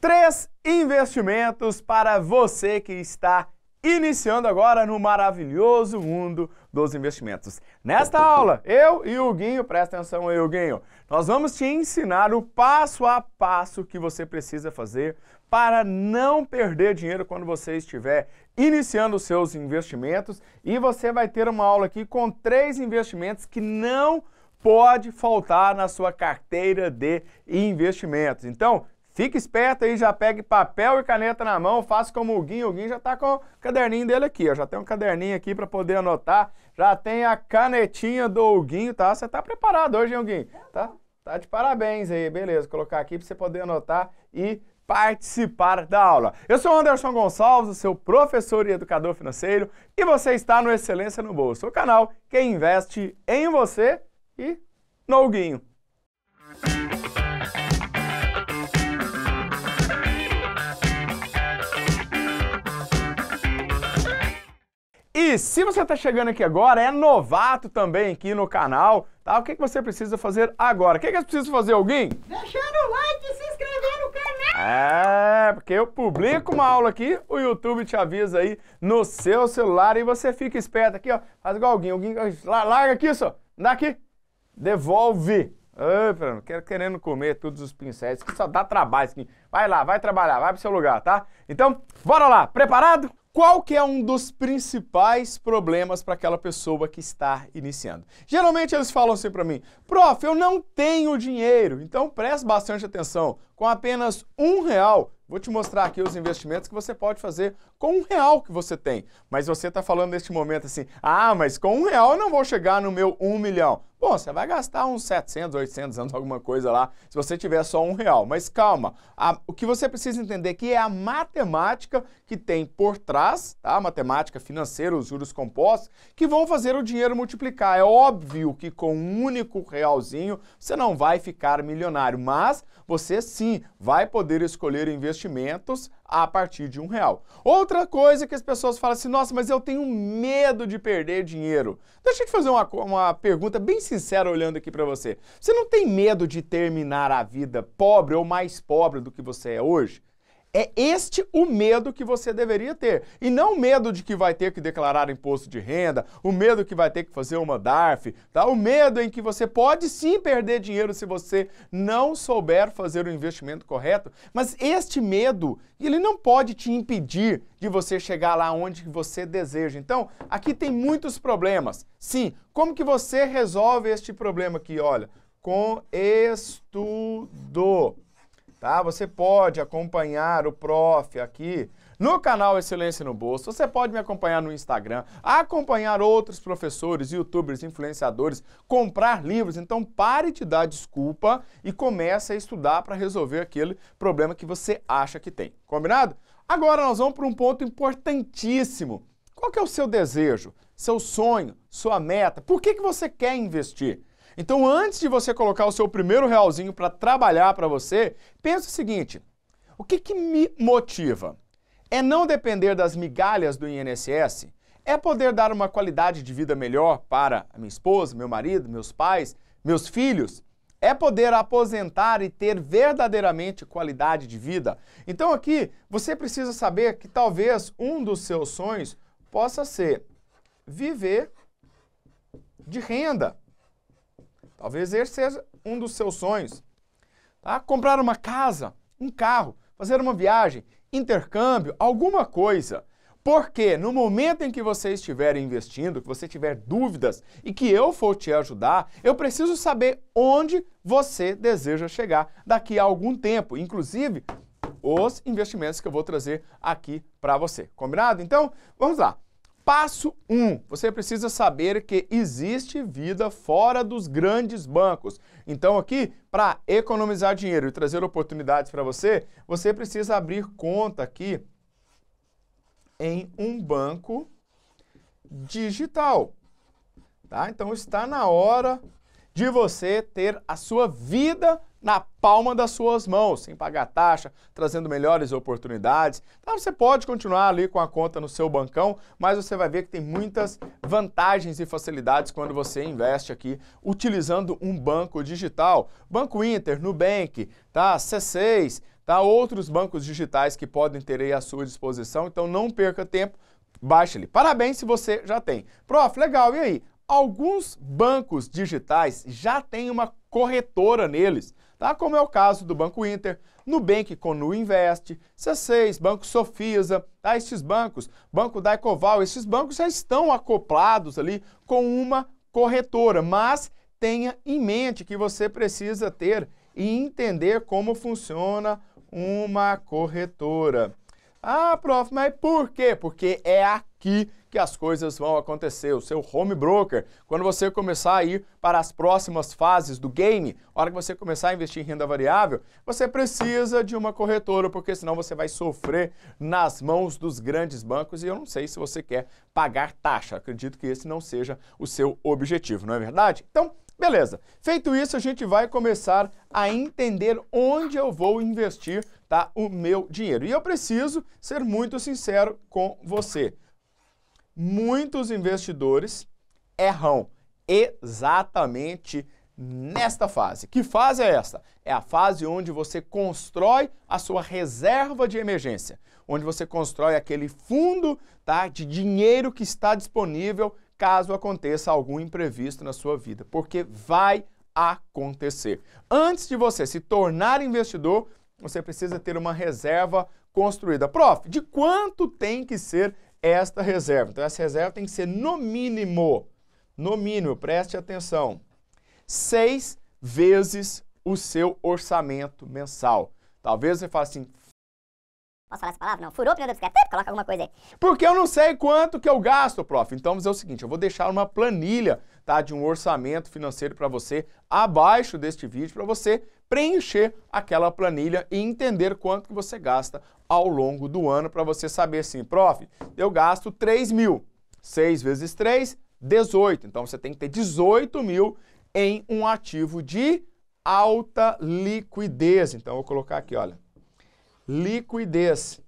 Três investimentos para você que está iniciando agora no maravilhoso mundo dos investimentos. Nesta aula, eu e o Guinho, presta atenção aí, Guinho, nós vamos te ensinar o passo a passo que você precisa fazer para não perder dinheiro quando você estiver iniciando os seus investimentos e você vai ter uma aula aqui com três investimentos que não pode faltar na sua carteira de investimentos. Então, Fique esperto aí, já pegue papel e caneta na mão, faça como o Guinho. O Guinho já está com o caderninho dele aqui, ó. Já tem um caderninho aqui para poder anotar. Já tem a canetinha do Guinho, tá? Você tá preparado hoje, hein, Guinho? Tá, tá, tá de parabéns aí, beleza. colocar aqui para você poder anotar e participar da aula. Eu sou o Anderson Gonçalves, o seu professor e educador financeiro, e você está no Excelência no Bolso, o canal que investe em você e no Guinho. E se você está chegando aqui agora, é novato também aqui no canal, tá? O que, que você precisa fazer agora? O que, que é preciso fazer, alguém? Deixar o like e se inscrever no canal! É, porque eu publico uma aula aqui, o YouTube te avisa aí no seu celular e você fica esperto aqui, ó. Faz igual alguém, alguém larga aqui só, dá aqui, devolve. Ai, quero querendo comer todos os pincéis, que só dá trabalho isso Vai lá, vai trabalhar, vai pro seu lugar, tá? Então, bora lá, preparado? qual que é um dos principais problemas para aquela pessoa que está iniciando. Geralmente eles falam assim para mim, prof, eu não tenho dinheiro, então preste bastante atenção, com apenas um real, vou te mostrar aqui os investimentos que você pode fazer com um real que você tem. Mas você está falando neste momento assim, ah, mas com um real eu não vou chegar no meu um milhão. Bom, você vai gastar uns 700, 800 anos, alguma coisa lá, se você tiver só um real. Mas calma, a, o que você precisa entender aqui é a matemática que tem por trás, tá? a matemática financeira, os juros compostos, que vão fazer o dinheiro multiplicar. É óbvio que com um único realzinho você não vai ficar milionário, mas você sim vai poder escolher investimentos a partir de um real. Outra coisa que as pessoas falam assim, nossa, mas eu tenho medo de perder dinheiro. Deixa eu te fazer uma, uma pergunta bem sincera olhando aqui para você. Você não tem medo de terminar a vida pobre ou mais pobre do que você é hoje? É este o medo que você deveria ter. E não o medo de que vai ter que declarar imposto de renda, o medo que vai ter que fazer uma DARF, tá? o medo em que você pode sim perder dinheiro se você não souber fazer o investimento correto. Mas este medo, ele não pode te impedir de você chegar lá onde você deseja. Então, aqui tem muitos problemas. Sim, como que você resolve este problema aqui? Olha, com estudo tá? Você pode acompanhar o prof aqui no canal Excelência no Bolso. Você pode me acompanhar no Instagram, acompanhar outros professores, youtubers, influenciadores, comprar livros. Então pare de dar desculpa e comece a estudar para resolver aquele problema que você acha que tem. Combinado? Agora nós vamos para um ponto importantíssimo. Qual que é o seu desejo, seu sonho, sua meta? Por que, que você quer investir? Então, antes de você colocar o seu primeiro realzinho para trabalhar para você, pensa o seguinte: o que, que me motiva? É não depender das migalhas do INSS? É poder dar uma qualidade de vida melhor para minha esposa, meu marido, meus pais, meus filhos? é poder aposentar e ter verdadeiramente qualidade de vida. Então aqui você precisa saber que talvez um dos seus sonhos possa ser viver de renda. Talvez esse seja um dos seus sonhos. Tá? Comprar uma casa, um carro, fazer uma viagem, intercâmbio, alguma coisa. Porque no momento em que você estiver investindo, que você tiver dúvidas e que eu for te ajudar, eu preciso saber onde você deseja chegar daqui a algum tempo, inclusive os investimentos que eu vou trazer aqui para você. Combinado? Então, vamos lá. Passo 1. Um, você precisa saber que existe vida fora dos grandes bancos. Então aqui, para economizar dinheiro e trazer oportunidades para você, você precisa abrir conta aqui em um banco digital. Tá? Então está na hora de você ter a sua vida digital na palma das suas mãos, sem pagar taxa, trazendo melhores oportunidades. Então você pode continuar ali com a conta no seu bancão, mas você vai ver que tem muitas vantagens e facilidades quando você investe aqui utilizando um banco digital. Banco Inter, Nubank, tá? C6, tá? Outros bancos digitais que podem ter aí à sua disposição, então não perca tempo. Baixe ele. Parabéns se você já tem. Prof, legal, e aí? Alguns bancos digitais já têm uma corretora neles tá? como é o caso do Banco Inter, Nubank Conu Invest, C6, Banco Sofisa, tá? esses bancos, Banco DaiCoval, esses bancos já estão acoplados ali com uma corretora, mas tenha em mente que você precisa ter e entender como funciona uma corretora. Ah, prof, mas por quê? Porque é a aqui que as coisas vão acontecer. O seu home broker, quando você começar a ir para as próximas fases do game, hora que você começar a investir em renda variável, você precisa de uma corretora, porque senão você vai sofrer nas mãos dos grandes bancos e eu não sei se você quer pagar taxa. Acredito que esse não seja o seu objetivo, não é verdade? Então, Beleza, feito isso, a gente vai começar a entender onde eu vou investir tá, o meu dinheiro. E eu preciso ser muito sincero com você muitos investidores erram exatamente nesta fase. Que fase é esta? É a fase onde você constrói a sua reserva de emergência, onde você constrói aquele fundo tá, de dinheiro que está disponível caso aconteça algum imprevisto na sua vida, porque vai acontecer. Antes de você se tornar investidor, você precisa ter uma reserva construída. Prof, de quanto tem que ser esta reserva. Então, essa reserva tem que ser no mínimo, no mínimo, preste atenção, seis vezes o seu orçamento mensal. Talvez você fale assim... Posso falar essa palavra? Não. Furou o pneu da bicicleta? Coloca alguma coisa aí. Porque eu não sei quanto que eu gasto, prof. Então, vamos fazer o seguinte, eu vou deixar uma planilha tá? de um orçamento financeiro para você abaixo deste vídeo para você preencher aquela planilha e entender quanto que você gasta ao longo do ano para você saber assim, prof, eu gasto 3 mil, 6 vezes 3, 18. Então você tem que ter 18 mil em um ativo de alta liquidez. Então eu vou colocar aqui, olha, liquidez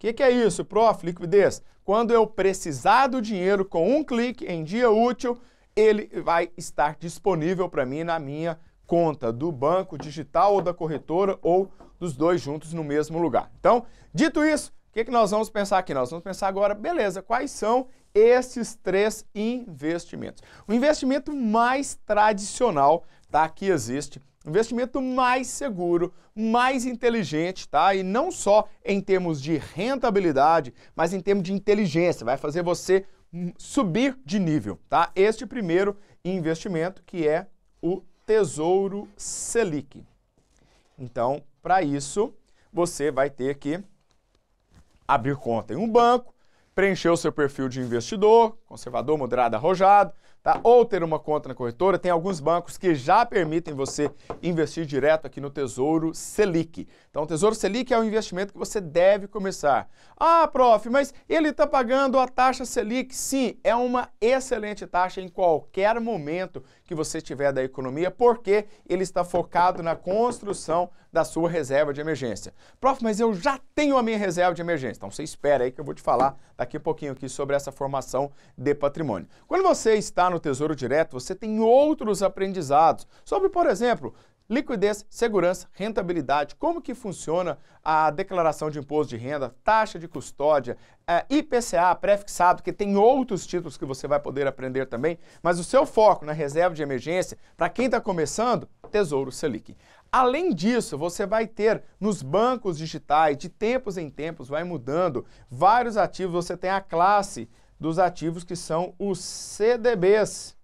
que, que é isso, prof? Liquidez. Quando eu precisar do dinheiro com um clique em dia útil, ele vai estar disponível para mim na minha conta do banco digital ou da corretora ou dos dois juntos no mesmo lugar. Então, dito isso, o que, que nós vamos pensar aqui? Nós vamos pensar agora, beleza, quais são esses três investimentos? O investimento mais tradicional tá, que existe investimento mais seguro, mais inteligente, tá? E não só em termos de rentabilidade, mas em termos de inteligência, vai fazer você hum, subir de nível, tá? Este primeiro investimento que é o Tesouro Selic. Então, para isso, você vai ter que abrir conta em um banco, preencher o seu perfil de investidor, conservador, moderado, arrojado, tá? ou ter uma conta na corretora. Tem alguns bancos que já permitem você investir direto aqui no Tesouro Selic. Então, o Tesouro Selic é um investimento que você deve começar. Ah, prof, mas ele está pagando a taxa Selic? Sim, é uma excelente taxa em qualquer momento que você tiver da economia, porque ele está focado na construção da sua reserva de emergência. Prof, mas eu já tenho a minha reserva de emergência. Então você espera aí que eu vou te falar daqui a pouquinho aqui sobre essa formação de patrimônio. Quando você está no Tesouro Direto, você tem outros aprendizados sobre, por exemplo, liquidez, segurança, rentabilidade, como que funciona a declaração de imposto de renda, taxa de custódia, é, IPCA pré-fixado, que tem outros títulos que você vai poder aprender também, mas o seu foco na reserva de emergência, para quem está começando, Tesouro Selic. Além disso, você vai ter nos bancos digitais, de tempos em tempos, vai mudando vários ativos, você tem a classe dos ativos que são os CDBs,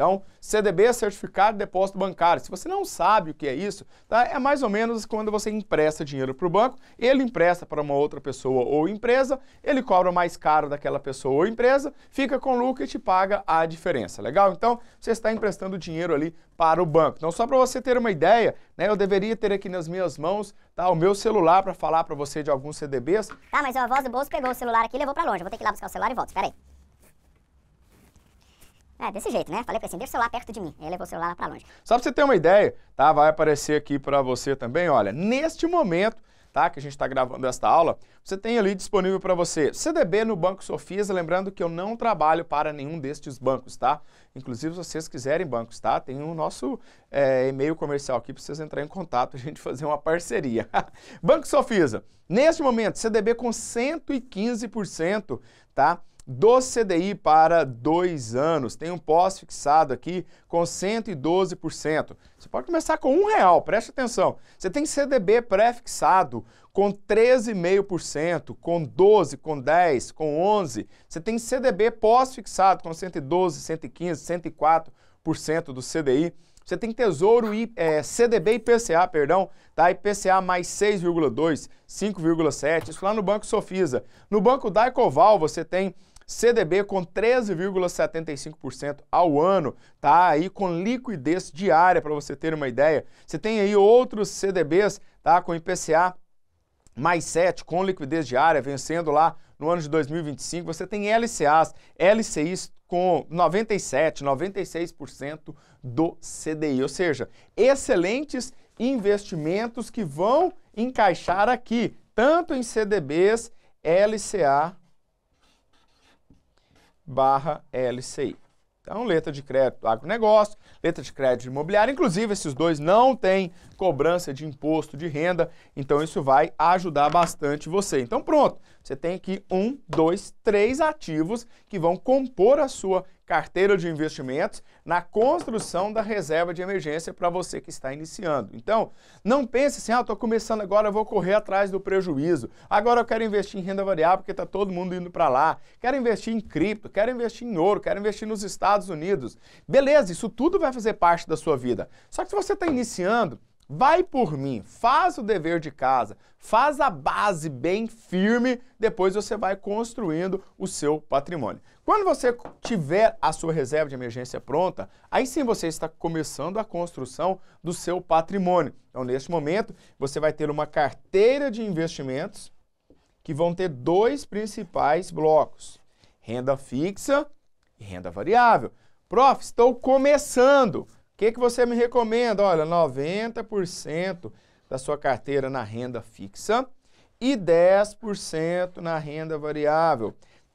então, CDB é certificado de depósito bancário. Se você não sabe o que é isso, tá? é mais ou menos quando você empresta dinheiro para o banco, ele empresta para uma outra pessoa ou empresa, ele cobra mais caro daquela pessoa ou empresa, fica com lucro e te paga a diferença. Legal? Então, você está emprestando dinheiro ali para o banco. Então, só para você ter uma ideia, né, eu deveria ter aqui nas minhas mãos tá, o meu celular para falar para você de alguns CDBs. Tá, mas a voz do bolso pegou o celular aqui e levou para longe. Eu vou ter que ir lá buscar o celular e volto. Espera aí. É, desse jeito, né? Falei pra ele assim, deixa o celular perto de mim. Ele levou o celular lá pra longe. Só pra você ter uma ideia, tá? Vai aparecer aqui pra você também, olha, neste momento, tá? Que a gente está gravando esta aula, você tem ali disponível para você CDB no Banco Sofisa, lembrando que eu não trabalho para nenhum destes bancos, tá? Inclusive, se vocês quiserem bancos, tá? Tem o nosso é, e-mail comercial aqui para vocês entrarem em contato a gente fazer uma parceria. Banco Sofisa, neste momento, CDB com 115%, tá? do CDI para dois anos. Tem um pós-fixado aqui com 112%. Você pode começar com um real, preste atenção. Você tem CDB pré-fixado com 13,5%, com 12, com 10, com 11. Você tem CDB pós-fixado com 112, 115, 104 do CDI. Você tem Tesouro e é, CDB IPCA, perdão, tá? IPCA mais 6,2, 5,7, isso lá no Banco Sofisa. No Banco Daicoval você tem CDB com 13,75% ao ano, tá aí com liquidez diária para você ter uma ideia. Você tem aí outros CDBs, tá, com IPCA mais 7 com liquidez diária vencendo lá no ano de 2025. Você tem LCAs, LCIs com 97, 96% do CDI, ou seja, excelentes investimentos que vão encaixar aqui, tanto em CDBs, LCA barra LCI. Então, letra de crédito agronegócio, letra de crédito imobiliário, inclusive esses dois não têm cobrança de imposto de renda, então isso vai ajudar bastante você. Então pronto, você tem aqui um, dois, três ativos que vão compor a sua carteira de investimentos na construção da reserva de emergência para você que está iniciando. Então, não pense assim, ah, estou começando agora, vou correr atrás do prejuízo. Agora eu quero investir em renda variável porque está todo mundo indo para lá. Quero investir em cripto, quero investir em ouro, quero investir nos Estados Unidos. Beleza, isso tudo vai fazer parte da sua vida. Só que se você está iniciando, Vai por mim, faz o dever de casa, faz a base bem firme, depois você vai construindo o seu patrimônio. Quando você tiver a sua reserva de emergência pronta, aí sim você está começando a construção do seu patrimônio. Então, neste momento, você vai ter uma carteira de investimentos que vão ter dois principais blocos: renda fixa e renda variável. Prof, estou começando que, que você me recomenda? Olha, 90% da sua carteira na renda fixa e 10% na renda variável.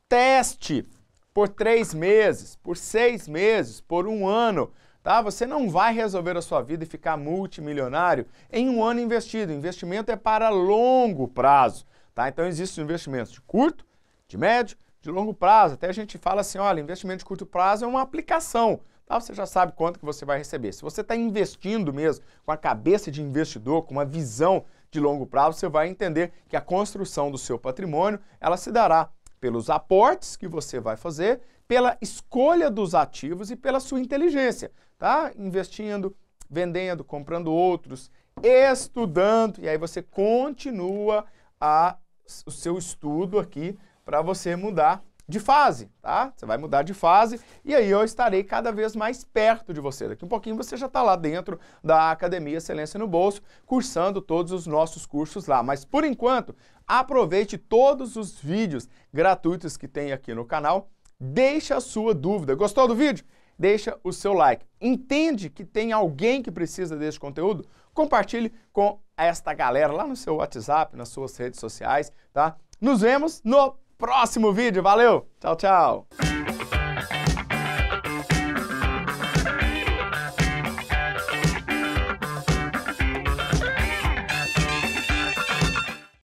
Teste por três meses, por seis meses, por um ano, tá? Você não vai resolver a sua vida e ficar multimilionário em um ano investido. investimento é para longo prazo, tá? Então existem investimentos de curto, de médio, de longo prazo. Até a gente fala assim, olha, investimento de curto prazo é uma aplicação. Tá? Você já sabe quanto que você vai receber. Se você está investindo mesmo, com a cabeça de investidor, com uma visão de longo prazo, você vai entender que a construção do seu patrimônio, ela se dará pelos aportes que você vai fazer, pela escolha dos ativos e pela sua inteligência, tá? Investindo, vendendo, comprando outros, estudando, e aí você continua a, o seu estudo aqui para você mudar de fase, tá? Você vai mudar de fase e aí eu estarei cada vez mais perto de você. Daqui um pouquinho você já está lá dentro da Academia Excelência no Bolso, cursando todos os nossos cursos lá. Mas por enquanto, aproveite todos os vídeos gratuitos que tem aqui no canal. Deixa a sua dúvida. Gostou do vídeo? Deixa o seu like. Entende que tem alguém que precisa desse conteúdo? Compartilhe com esta galera lá no seu WhatsApp, nas suas redes sociais, tá? Nos vemos no próximo vídeo. Valeu, tchau, tchau.